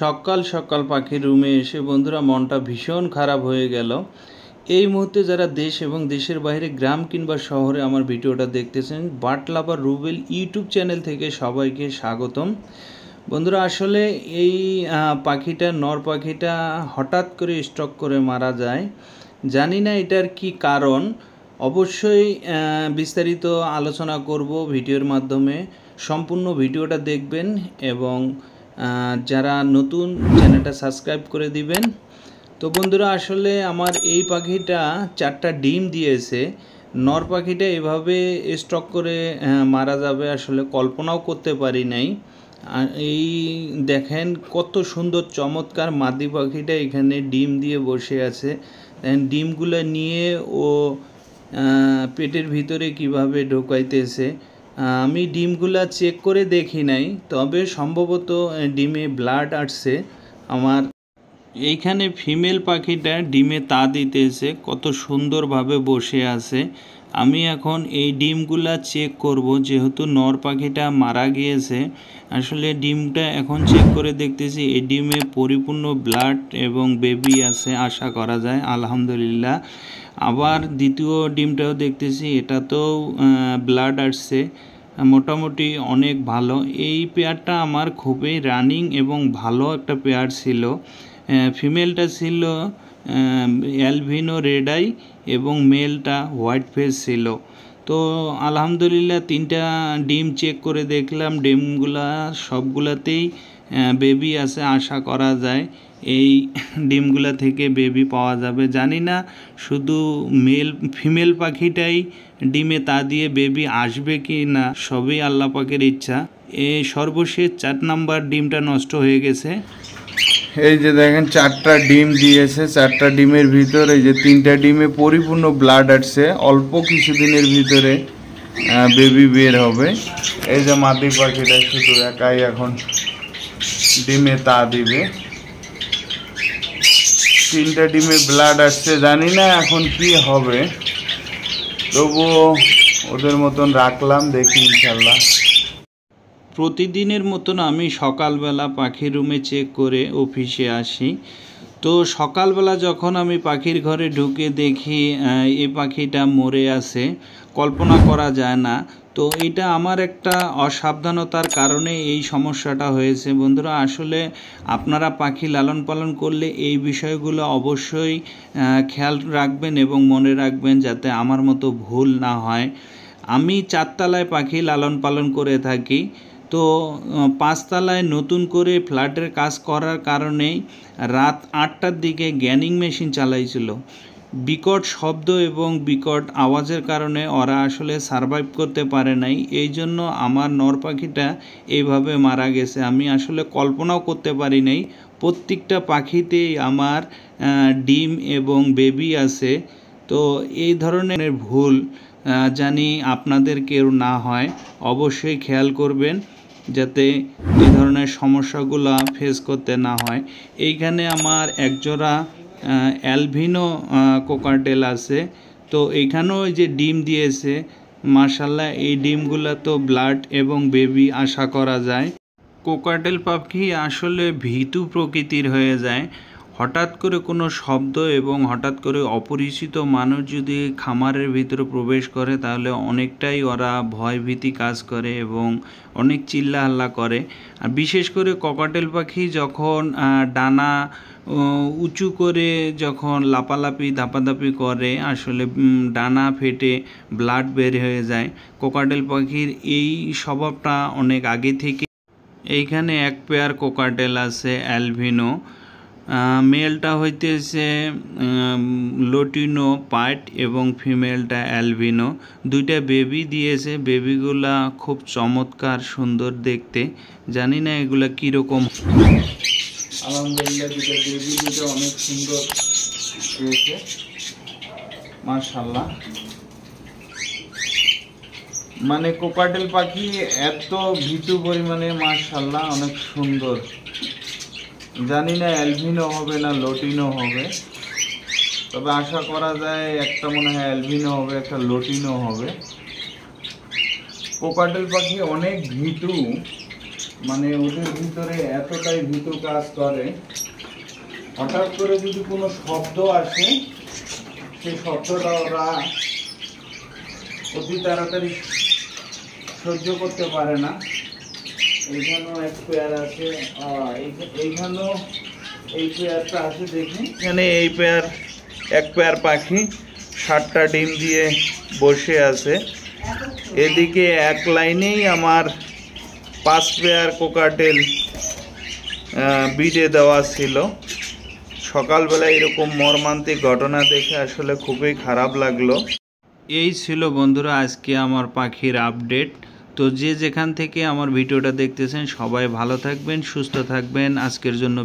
সকাল সকাল পাখির রুমে এসে বন্ধুরা মনটা ভীষণ খারাপ হয়ে গেল এই মুহূর্তে যারা দেশ এবং দেশের বাইরে গ্রাম কিংবা শহরে আমার ভিডিওটা দেখতেছেন বাটলা বা রুবেল ইউটিউব চ্যানেল থেকে সবাইকে স্বাগতম বন্ধুরা আসলে এই পাখিটা নর পাখিটা হঠাৎ করে স্ট্রক করে মারা যায় জানি না এটার কি কারণ অবশ্যই বিস্তারিত আলোচনা করব ভিডিওর মাধ্যমে সম্পূর্ণ ভিডিওটা দেখবেন এবং যারা নতুন চ্যানেলটা সাবস্ক্রাইব করে দিবেন তো বন্ধুরা আসলে আমার এই পাখিটা চারটা ডিম দিয়েছে নর পাখিটা এভাবে স্টক করে মারা যাবে আসলে কল্পনাও করতে পারি নাই এই দেখেন কত সুন্দর চমৎকার মাদি পাখিটা এখানে ডিম দিয়ে বসে আছে ডিমগুলো নিয়ে ও পেটের ভিতরে কিভাবে ঢোকাইতেছে আমি ডিমগুলা চেক করে দেখি নাই তবে সম্ভবত ডিমে ব্লাড আসছে আমার এইখানে ফিমেল পাখিটা ডিমে তা দিতেছে কত সুন্দরভাবে বসে আছে আমি এখন এই ডিমগুলা চেক করব যেহেতু নর পাখিটা মারা গিয়েছে আসলে ডিমটা এখন চেক করে দেখতেছি এই ডিমে পরিপূর্ণ ব্লাড এবং বেবি আছে আশা করা যায় আলহামদুলিল্লাহ আবার দ্বিতীয় ডিমটাও দেখতেছি এটা তো ব্লাড আসছে মোটামুটি অনেক ভালো এই পেয়ারটা আমার খুবই রানিং এবং ভালো একটা পেয়ার ছিল ফিমেলটা ছিল অ্যালভিনো রেড আই এবং মেলটা হোয়াইট ফেস ছিল তো আলহামদুলিল্লাহ তিনটা ডিম চেক করে দেখলাম ডিমগুলা সবগুলাতেই বেবি আছে আশা করা যায় এই ডিমগুলা থেকে বেবি পাওয়া যাবে জানি না শুধু মেল ফিমেল পাখিটাই ডিমে তা দিয়ে বেবি আসবে কি না সবই আল্লাপাকের ইচ্ছা এ সর্বশেষ চার নাম্বার ডিমটা নষ্ট হয়ে গেছে এই যে দেখেন চারটা ডিম দিয়েছে চারটা ডিমের ভিতর এই যে তিনটা ডিমে পরিপূর্ণ ব্লাড আসছে অল্প কিছুদিনের ভিতরে বেবি বের হবে এই যে মাদি পাখিটা শুধু একাই এখন ডিমে তা দিবে তিনটা ডিমে ব্লাড আসছে জানি না এখন কি হবে তবুও ওদের মতন রাখলাম দেখি ইনশাল্লাহ প্রতিদিনের মতন আমি সকালবেলা পাখির রুমে চেক করে অফিসে আসি তো সকালবেলা যখন আমি পাখির ঘরে ঢুকে দেখি এ পাখিটা মরে আছে কল্পনা করা যায় না তো এটা আমার একটা অসাবধানতার কারণে এই সমস্যাটা হয়েছে বন্ধুরা আসলে আপনারা পাখি লালন পালন করলে এই বিষয়গুলো অবশ্যই খেয়াল রাখবেন এবং মনে রাখবেন যাতে আমার মতো ভুল না হয় আমি চারতলায় পাখি লালন পালন করে থাকি তো পাঁচতলায় নতুন করে ফ্ল্যাটের কাজ করার কারণে রাত আটটার দিকে গ্যানিং মেশিন চালাইছিল বিকট শব্দ এবং বিকট আওয়াজের কারণে ওরা আসলে সারভাইভ করতে পারে নাই এই জন্য আমার নর পাখিটা এইভাবে মারা গেছে আমি আসলে কল্পনাও করতে পারি নাই প্রত্যেকটা পাখিতেই আমার ডিম এবং বেবি আছে তো এই ধরনের ভুল জানি আপনাদের কেউ না হয় অবশ্যই খেয়াল করবেন যাতে এই ধরনের সমস্যাগুলো ফেস করতে না হয় এইখানে আমার একজোড়া অ্যালভিনো কোকারটেল আছে তো এখানেও যে ডিম দিয়েছে মার্শাল্লাহ এই ডিমগুলো তো ব্লাড এবং বেবি আশা করা যায় কোকাটেল পাখি আসলে ভীতু প্রকৃতির হয়ে যায় হঠাৎ করে কোনো শব্দ এবং হঠাৎ করে অপরিচিত মানুষ যদি খামারের ভিতরে প্রবেশ করে তাহলে অনেকটাই ওরা ভয়ভীতি কাজ করে এবং অনেক চিল্লাহাল্লা করে আর বিশেষ করে ককাটেল পাখি যখন ডানা উঁচু করে যখন লাপালাপি ধাপাধাপি করে আসলে ডানা ফেটে ব্লাড বের হয়ে যায় কোকাটেল পাখির এই স্বভাবটা অনেক আগে থেকে এইখানে এক পেয়ার কোকাটেল আছে অ্যালভিনো মেলটা হইতেছে লোটিনো পার্ট এবং ফিমেলটা অ্যালবিনো দুইটা বেবি দিয়েছে বেবিগুলা খুব চমৎকার সুন্দর দেখতে জানি না এগুলা কীরকম আলহামদুলিল্লাহ দুটা বেবি অনেক সুন্দর হয়েছে মানে কোপাটেল পাখি এত ভীতু পরিমাণে মার্শাল্লাহ অনেক সুন্দর জানি না অ্যালভিনো হবে না লোটিনো হবে তবে আশা করা যায় একটা মনে হয় অ্যালভিনো হবে একটা লোটিনো হবে পোকাটেল পাখি অনেক ভিতু মানে ওদের ভিতরে এতটাই ভিতু কাজ করে হঠাৎ করে যদি কোনো শব্দ আসে সেই শব্দটা ওরা অতি তাড়াতাড়ি সহ্য করতে পারে না এখানে এই পেয়ার এক পেয়ার পাখি সাতটা ডিম দিয়ে বসে আছে এদিকে এক লাইনেই আমার পাঁচ পেয়ার কোকাটেল বিডে দেওয়া ছিল সকালবেলা এরকম মর্মান্তিক ঘটনা দেখে আসলে খুবই খারাপ লাগলো এই ছিল বন্ধুরা আজকে আমার পাখির আপডেট তো যে যেখান থেকে আমার ভিডিওটা দেখতেছেন সবাই ভালো থাকবেন সুস্থ থাকবেন আজকের জন্য